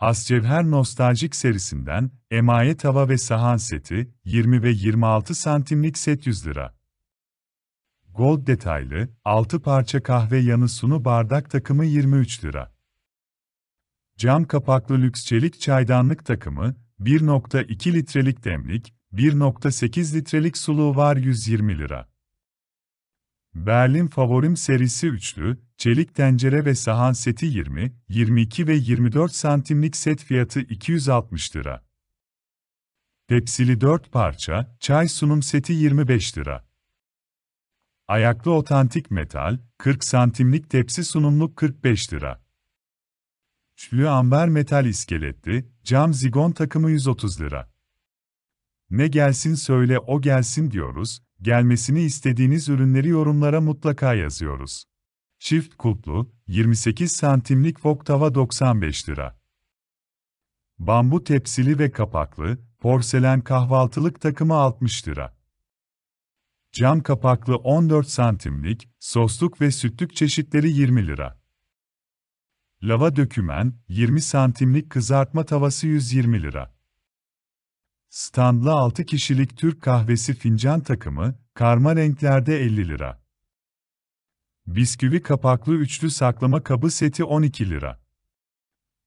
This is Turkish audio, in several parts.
Ascevher Nostaljik serisinden emaye tava ve sahan seti 20 ve 26 santimlik set 100 lira. Gold detaylı 6 parça kahve yanı sunu bardak takımı 23 lira. Cam kapaklı lüks çelik çaydanlık takımı 1.2 litrelik demlik, 1.8 litrelik suluğu var 120 lira. Berlin Favorim serisi üçlü, çelik tencere ve sahan seti 20, 22 ve 24 santimlik set fiyatı 260 lira. Tepsili 4 parça, çay sunum seti 25 lira. Ayaklı otantik metal, 40 santimlik tepsi sunumluk 45 lira. Çlü amber metal iskeletli, cam zigon takımı 130 lira. Ne gelsin söyle o gelsin diyoruz, Gelmesini istediğiniz ürünleri yorumlara mutlaka yazıyoruz. Çift kulplu, 28 santimlik wok tava 95 lira. Bambu tepsili ve kapaklı, porselen kahvaltılık takımı 60 lira. Cam kapaklı 14 santimlik, sosluk ve sütlük çeşitleri 20 lira. Lava dökümen, 20 santimlik kızartma tavası 120 lira. Standlı 6 kişilik Türk kahvesi fincan takımı, karma renklerde 50 lira. Bisküvi kapaklı üçlü saklama kabı seti 12 lira.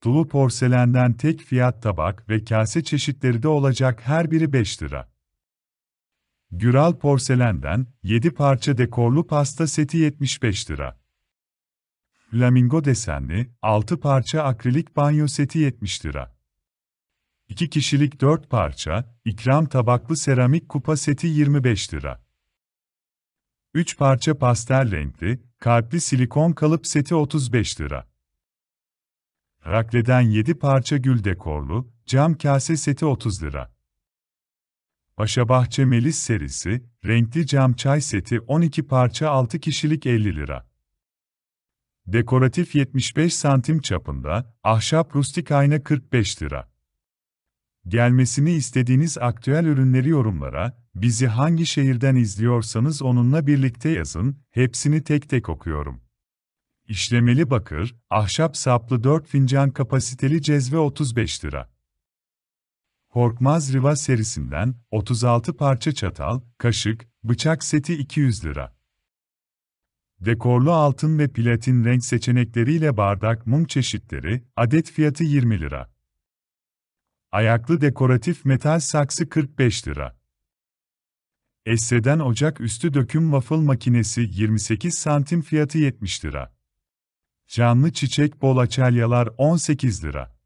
Tulu porselenden tek fiyat tabak ve kase çeşitleri de olacak her biri 5 lira. Güral porselenden 7 parça dekorlu pasta seti 75 lira. Flamingo desenli 6 parça akrilik banyo seti 70 lira. 2 kişilik 4 parça, ikram tabaklı seramik kupa seti 25 lira. 3 parça pastel renkli, kalpli silikon kalıp seti 35 lira. Rakleden 7 parça gül dekorlu, cam kase seti 30 lira. Paşabahçe Melis serisi, renkli cam çay seti 12 parça 6 kişilik 50 lira. Dekoratif 75 santim çapında, ahşap rustik ayna 45 lira. Gelmesini istediğiniz aktüel ürünleri yorumlara, bizi hangi şehirden izliyorsanız onunla birlikte yazın, hepsini tek tek okuyorum. İşlemeli bakır, ahşap saplı 4 fincan kapasiteli cezve 35 lira. Korkmaz Riva serisinden 36 parça çatal, kaşık, bıçak seti 200 lira. Dekorlu altın ve platin renk seçenekleriyle bardak mum çeşitleri, adet fiyatı 20 lira. Ayaklı dekoratif metal saksı 45 lira. Esse'den ocak üstü döküm waffle makinesi 28 santim fiyatı 70 lira. Canlı çiçek bol açalyalar 18 lira.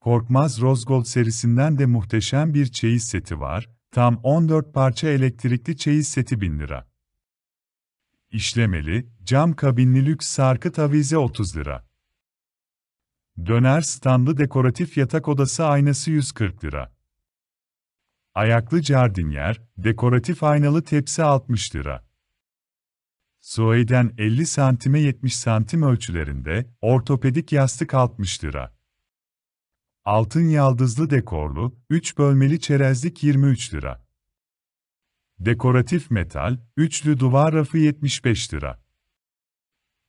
Korkmaz Rosgold serisinden de muhteşem bir çeyiz seti var, tam 14 parça elektrikli çeyiz seti 1000 lira. İşlemeli, cam kabinli lüks sarkıt avize 30 lira. Döner standı dekoratif yatak odası aynası 140 lira. Ayaklı jardinyer, dekoratif aynalı tepsi 60 lira. Sueyden 50 santime 70 santim ölçülerinde, ortopedik yastık 60 lira. Altın yaldızlı dekorlu, 3 bölmeli çerezlik 23 lira. Dekoratif metal, üçlü duvar rafı 75 lira.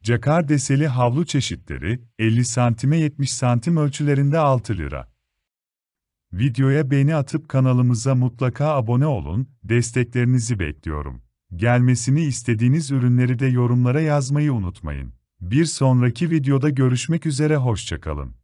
Cakar deseli havlu çeşitleri 50 santime 70 santim ölçülerinde 6 lira. Videoya beğeni atıp kanalımıza mutlaka abone olun, desteklerinizi bekliyorum. Gelmesini istediğiniz ürünleri de yorumlara yazmayı unutmayın. Bir sonraki videoda görüşmek üzere hoşçakalın.